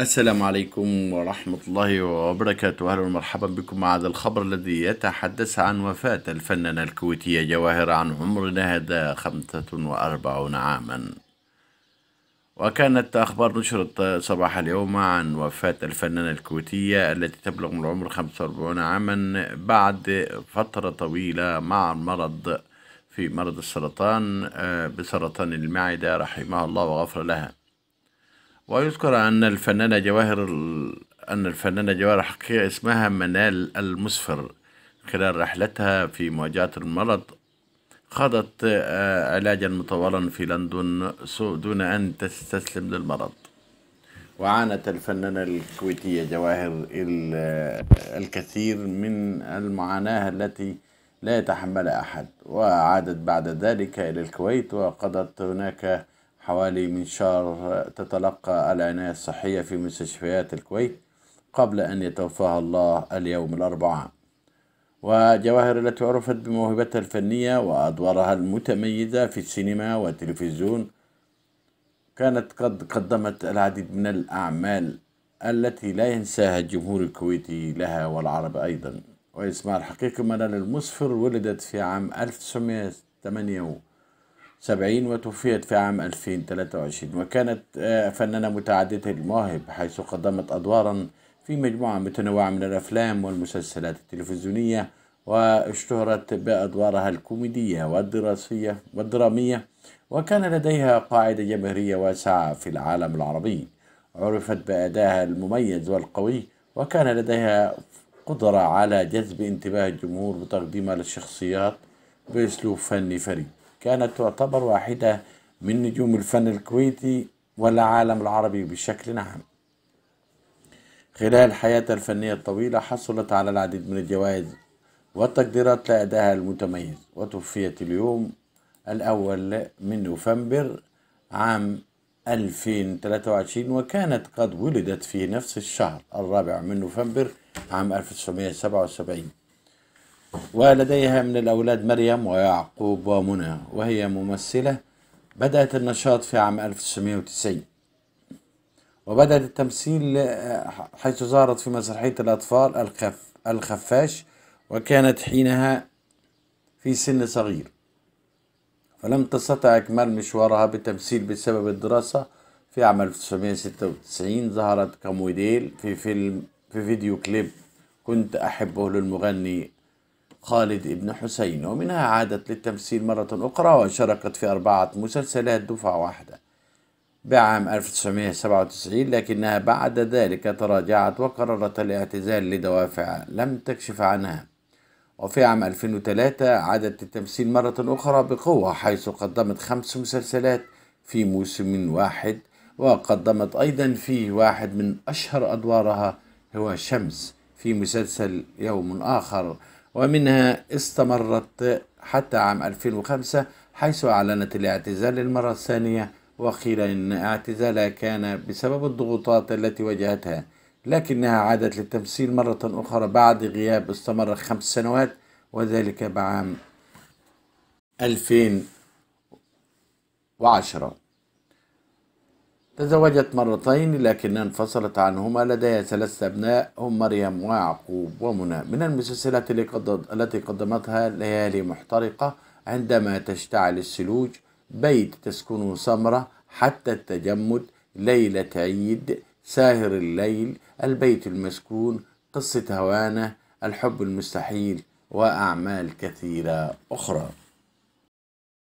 السلام عليكم ورحمة الله وبركاته أهلا ومرحبا بكم مع هذا الخبر الذي يتحدث عن وفاة الفنانة الكويتية جواهر عن عمر نهد وأربعون عاما وكانت أخبار نشرت صباح اليوم عن وفاة الفنانة الكويتية التي تبلغ من العمر وأربعون عاما بعد فترة طويلة مع المرض في مرض السرطان آه، بسرطان المعدة رحمها الله وغفر لها ويذكر أن الفنانة جواهر أن الفنانة جواهر حقيقة اسمها منال المسفر خلال رحلتها في مواجهة المرض خاضت آه، علاجا مطولا في لندن دون أن تستسلم للمرض وعانت الفنانة الكويتية جواهر آه، الكثير من المعاناة التي لا يتحملها أحد وعادت بعد ذلك إلى الكويت وقضت هناك حوالي من شهر تتلقى العناية الصحية في مستشفيات الكويت قبل أن يتوفاها الله اليوم الأربعاء وجواهر التي عرفت بموهبتها الفنية وأدوارها المتميزة في السينما والتلفزيون كانت قد قدمت العديد من الأعمال التي لا ينساها الجمهور الكويتي لها والعرب أيضا واسمها الحقيقة منال المصفر ولدت في عام 1958 سبعين وتوفيت في عام 2023 وكانت آه، فنانة متعددة المواهب حيث قدمت أدوارا في مجموعة متنوعة من الأفلام والمسلسلات التلفزيونية واشتهرت بأدوارها الكوميدية والدراسية والدرامية وكان لديها قاعدة جماهيرية واسعة في العالم العربي عرفت بأدائها المميز والقوي وكان لديها قدرة على جذب انتباه الجمهور وتقديمها للشخصيات بأسلوب فني فريد كانت تعتبر واحدة من نجوم الفن الكويتي والعالم العربي بشكل عام خلال حياتها الفنية الطويلة حصلت على العديد من الجوائز والتقديرات لأدائها المتميز وتوفيت اليوم الأول من نوفمبر عام 2023 وكانت قد ولدت في نفس الشهر الرابع من نوفمبر عام 1977 ولديها من الأولاد مريم ويعقوب ومنى وهي ممثلة بدأت النشاط في عام 1990 وبدأت التمثيل آه، حيث ظهرت في مسرحية الأطفال الخف الخفاش وكانت حينها في سن صغير فلم تستطع إكمال مشوارها بالتمثيل بسبب الدراسة في عام 1996 ظهرت كموديل في فيلم في فيديو كليب كنت أحبه للمغني خالد ابن حسين ومنها عادت للتمثيل مرة أخرى وشاركت في أربعة مسلسلات دفعة واحدة بعام 1997 لكنها بعد ذلك تراجعت وقررت الاعتزال لدوافع لم تكشف عنها وفي عام 2003 عادت للتمثيل مرة أخرى بقوة حيث قدمت خمس مسلسلات في موسم واحد وقدمت أيضا فيه واحد من أشهر أدوارها هو شمس في مسلسل يوم آخر ومنها استمرت حتى عام 2005 حيث أعلنت الاعتزال للمرة الثانية وقيل إن اعتزالها كان بسبب الضغوطات التي واجهتها لكنها عادت للتمثيل مرة أخرى بعد غياب استمر خمس سنوات وذلك بعام 2010 تزوجت مرتين لكنها انفصلت عنهما لديها ثلاثة أبناء هم مريم ويعقوب ومنى من المسلسلات التي قدمتها ليالي محترقة عندما تشتعل الثلوج بيت تسكنه سمرة حتى التجمد ليلة عيد ساهر الليل البيت المسكون قصة هوانة الحب المستحيل وأعمال كثيرة أخرى